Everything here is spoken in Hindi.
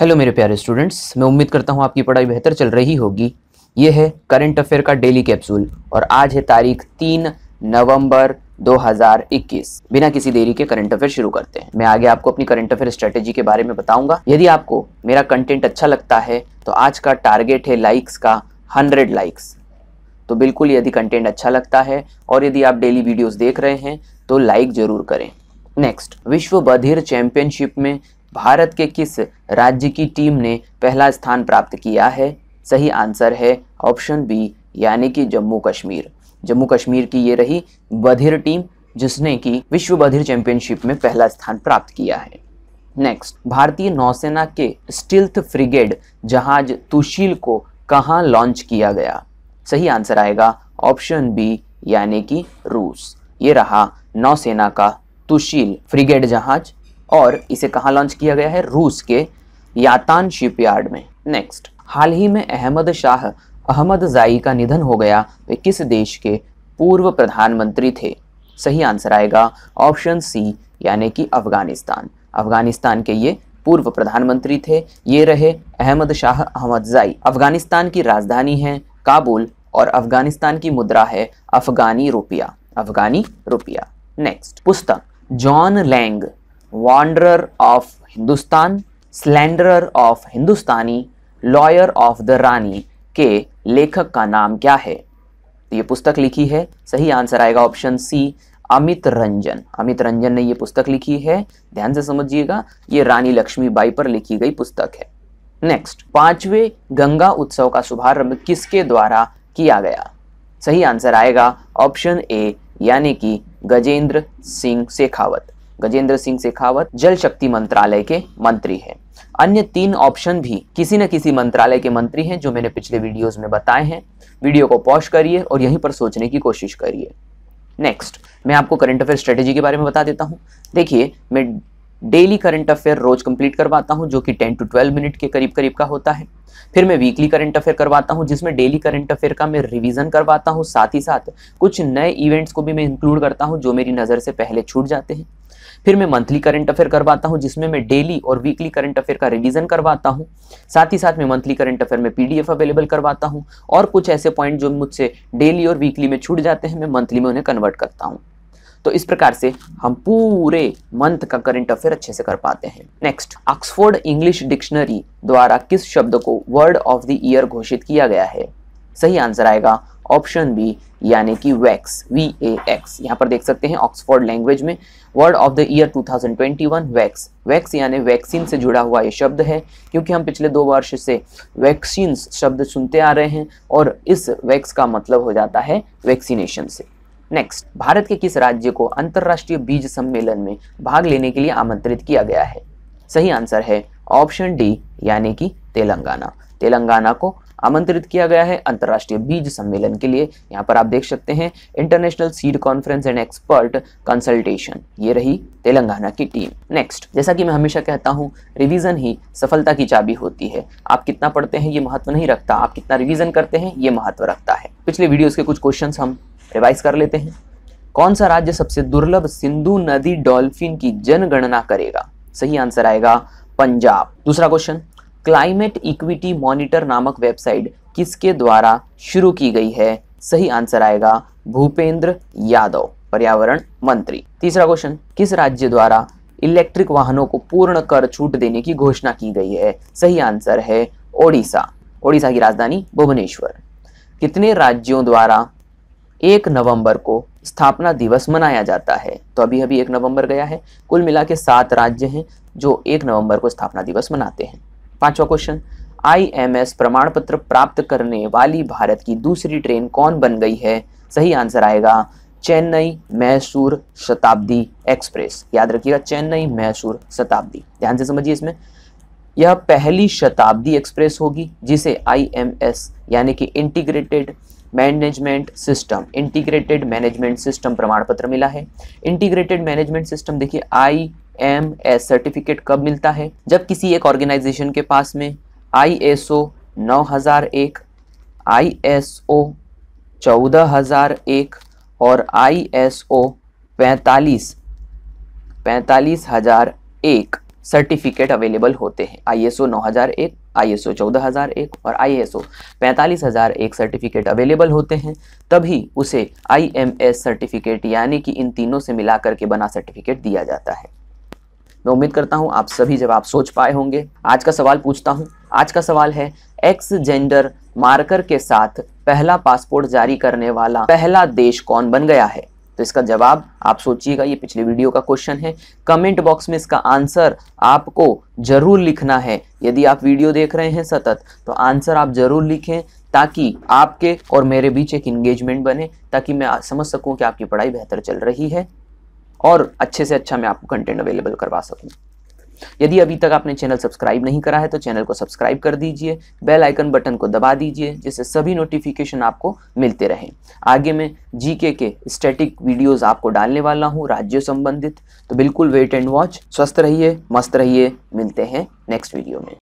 हेलो मेरे प्यारे स्टूडेंट्स मैं उम्मीद करता हूं आपकी पढ़ाई बेहतर चल रही होगी ये है करंट अफेयर का डेली कैप्सूल और आज है तारीख तीन नवंबर 2021 बिना किसी देरी के करंट अफेयर शुरू करते हैं मैं आगे आपको अपनी करंट अफेयर स्ट्रेटेजी के बारे में बताऊंगा यदि आपको मेरा कंटेंट अच्छा लगता है तो आज का टारगेट है लाइक्स का हंड्रेड लाइक्स तो बिल्कुल यदि कंटेंट अच्छा लगता है और यदि आप डेली वीडियोज देख रहे हैं तो लाइक ज़रूर करें नेक्स्ट विश्व बधिर चैंपियनशिप में भारत के किस राज्य की टीम ने पहला स्थान प्राप्त किया है सही आंसर है ऑप्शन बी यानी कि जम्मू कश्मीर जम्मू कश्मीर की ये रही बधिर टीम जिसने कि विश्व बधिर चैंपियनशिप में पहला स्थान प्राप्त किया है नेक्स्ट भारतीय नौसेना के स्टिल्थ फ्रिगेड जहाज तुशील को कहाँ लॉन्च किया गया सही आंसर आएगा ऑप्शन बी यानी कि रूस ये रहा नौसेना का तुशील फ्रिगेड जहाज और इसे कहाँ लॉन्च किया गया है रूस के यातान शिपयार्ड में नेक्स्ट हाल ही में अहमद शाह अहमद जाई का निधन हो गया वे किस देश के पूर्व प्रधानमंत्री थे सही आंसर आएगा ऑप्शन सी यानी कि अफगानिस्तान अफगानिस्तान के ये पूर्व प्रधानमंत्री थे ये रहे अहमद शाह अहमद जाई अफगानिस्तान की राजधानी है काबुल और अफगानिस्तान की मुद्रा है अफगानी रुपया अफगानी रुपया नेक्स्ट पुस्तक John Lang wanderer of Hindustan, slanderer of Hindustani, lawyer of the Rani के लेखक का नाम क्या है तो ये पुस्तक लिखी है सही आंसर आएगा ऑप्शन सी अमित रंजन अमित रंजन ने ये पुस्तक लिखी है ध्यान से समझिएगा ये रानी लक्ष्मी बाई पर लिखी गई पुस्तक है नेक्स्ट पांचवे गंगा उत्सव का शुभारंभ किसके द्वारा किया गया सही आंसर आएगा ऑप्शन ए यानी कि गजेंद्र सिंह शेखावत गजेंद्र सिंह शेखावत जल शक्ति मंत्रालय के मंत्री हैं अन्य तीन ऑप्शन भी किसी न किसी मंत्रालय के मंत्री हैं जो मैंने पिछले वीडियोस में बताए हैं वीडियो को पॉज करिए और यहीं पर सोचने की कोशिश करिए नेक्स्ट मैं आपको करंट अफेयर स्ट्रेटेजी के बारे में बता देता हूँ देखिए मैं डेली करंट अफेयर रोज कंप्लीट करवाता हूँ जो कि 10 टू 12 मिनट के करीब करीब का होता है फिर मैं वीकली करंट अफेयर करवाता हूँ जिसमें डेली करंट अफेयर का मैं रिवीजन करवाता हूँ साथ ही साथ कुछ नए इवेंट्स को भी मैं इंक्लूड करता हूँ जो मेरी नज़र से पहले छूट जाते हैं फिर मैं मंथली करंट अफेयर करवाता हूँ जिसमें मैं डेली और वीकली करंट अफेयर का रिवीजन करवाता हूँ साथ ही साथ मैं मंथली करंट अफेयर में पीडीएफ अवेलेबल करवाता हूँ और कुछ ऐसे पॉइंट जो मुझसे डेली और वीकली में छूट जाते हैं मैं मंथली में उन्हें कन्वर्ट करता हूँ तो इस प्रकार से हम पूरे मंथ का करंट अफेयर अच्छे से कर पाते हैं नेक्स्ट ऑक्सफोर्ड इंग्लिश डिक्शनरी द्वारा किस शब्द को वर्ड ऑफ द ईयर घोषित किया गया है सही आंसर आएगा ऑप्शन बी यानी कि वैक्स वी ए एक्स यहाँ पर देख सकते हैं ऑक्सफोर्ड लैंग्वेज में word of the year 2021 vax vax यानी वैक्सीन से जुड़ा हुआ ये शब्द है क्योंकि हम पिछले दो वर्ष से वैक्सीन शब्द सुनते आ रहे हैं और इस वैक्स का मतलब हो जाता है वैक्सीनेशन से नेक्स्ट भारत के किस राज्य को अंतर्राष्ट्रीय बीज सम्मेलन में भाग लेने के लिए आमंत्रित किया गया है सही आंसर है ऑप्शन डी यानी कि तेलंगाना तेलंगाना को आमंत्रित किया गया है अंतर्राष्ट्रीय बीज सम्मेलन के लिए यहाँ पर आप देख सकते हैं international seed conference and expert consultation ये रही तेलंगाना की टीम नेक्स्ट जैसा कि मैं हमेशा कहता हूँ रिविजन ही सफलता की चाबी होती है आप कितना पढ़ते हैं ये महत्व नहीं रखता आप कितना रिविजन करते हैं ये महत्व रखता है पिछले वीडियो के कुछ क्वेश्चन हम रिवाइज कर लेते हैं कौन सा राज्य सबसे दुर्लभ सिंधु नदी डॉल्फिन की जनगणना करेगा सही आंसर आएगा पंजाब दूसरा क्वेश्चन क्लाइमेट इक्विटी मॉनिटर नामक वेबसाइट किसके द्वारा शुरू की गई है सही आंसर आएगा भूपेंद्र यादव पर्यावरण मंत्री तीसरा क्वेश्चन किस राज्य द्वारा इलेक्ट्रिक वाहनों को पूर्ण कर छूट देने की घोषणा की गई है सही आंसर है ओडिशा ओडिशा की राजधानी भुवनेश्वर कितने राज्यों द्वारा एक नवंबर को स्थापना दिवस मनाया जाता है तो अभी अभी एक नवंबर गया है कुल मिला के सात राज्य हैं जो एक नवंबर को स्थापना दिवस मनाते हैं पांचवा क्वेश्चन आईएमएस प्रमाण पत्र प्राप्त करने वाली भारत की दूसरी ट्रेन कौन बन गई है सही आंसर आएगा चेन्नई मैसूर शताब्दी एक्सप्रेस याद रखिएगा चेन्नई मैसूर शताब्दी ध्यान से समझिए इसमें यह पहली शताब्दी एक्सप्रेस होगी जिसे आईएमएस यानी कि integrated management system integrated management system प्रमाण पत्र मिला है इंटीग्रेटेड मैनेजमेंट सिस्टम देखिए आई एम एस सर्टिफिकेट कब मिलता है जब किसी एक ऑर्गेनाइजेशन के पास में आई एस ओ नौ हज़ार एक आई एस ओ चौदह हज़ार एक और आई एस ओ पैंतालीस पैंतालीस हज़ार एक सर्टिफिकेट अवेलेबल होते हैं आई एस ओ नौ हज़ार एक आई एस ओ चौदह हज़ार एक और आई एस ओ पैंतालीस हज़ार एक सर्टिफिकेट अवेलेबल होते हैं तभी उसे आई एम एस सर्टिफिकेट यानी कि इन तीनों से मिला करके बना सर्टिफिकेट दिया जाता है मैं उम्मीद करता हूँ आप सभी जवाब सोच पाए होंगे आज का सवाल पूछता हूँ आज का सवाल है एक्स जेंडर मार्कर के साथ पहला पासपोर्ट जारी करने वाला पहला देश कौन बन गया है तो इसका जवाब आप सोचिएगा ये पिछले वीडियो का क्वेश्चन है कमेंट बॉक्स में इसका आंसर आपको जरूर लिखना है यदि आप वीडियो देख रहे हैं सतत तो आंसर आप जरूर लिखें ताकि आपके और मेरे बीच एक इंगेजमेंट बने ताकि मैं समझ सकूं कि आपकी पढ़ाई बेहतर चल रही है और अच्छे से अच्छा मैं आपको कंटेंट अवेलेबल करवा सकूँ यदि अभी तक आपने चैनल सब्सक्राइब नहीं करा है तो चैनल को सब्सक्राइब कर दीजिए बेल आइकन बटन को दबा दीजिए जिससे सभी नोटिफिकेशन आपको मिलते रहें आगे मैं जीके के स्टैटिक वीडियोस आपको डालने वाला हूँ राज्यों संबंधित तो बिल्कुल वेट एंड वॉच स्वस्थ रहिए मस्त रहिए मिलते हैं नेक्स्ट वीडियो में